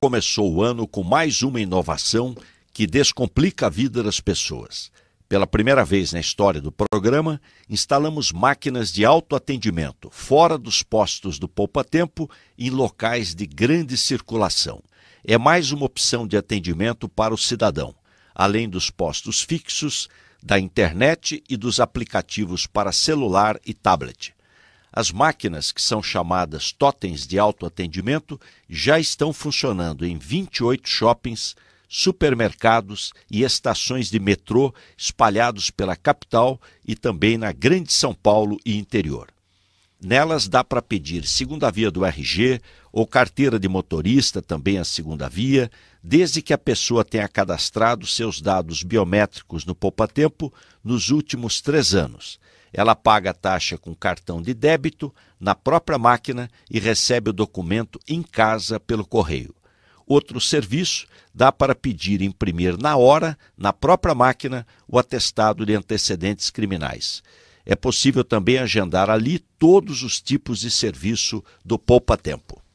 começou o ano com mais uma inovação que descomplica a vida das pessoas. Pela primeira vez na história do programa, instalamos máquinas de autoatendimento fora dos postos do poupa-tempo em locais de grande circulação. É mais uma opção de atendimento para o cidadão, além dos postos fixos, da internet e dos aplicativos para celular e tablet. As máquinas, que são chamadas totens de autoatendimento, já estão funcionando em 28 shoppings, supermercados e estações de metrô espalhados pela capital e também na Grande São Paulo e interior. Nelas dá para pedir segunda via do RG ou carteira de motorista, também a segunda via, desde que a pessoa tenha cadastrado seus dados biométricos no Poupatempo nos últimos três anos ela paga a taxa com cartão de débito na própria máquina e recebe o documento em casa pelo correio. Outro serviço dá para pedir imprimir na hora, na própria máquina, o atestado de antecedentes criminais. É possível também agendar ali todos os tipos de serviço do poupa-tempo.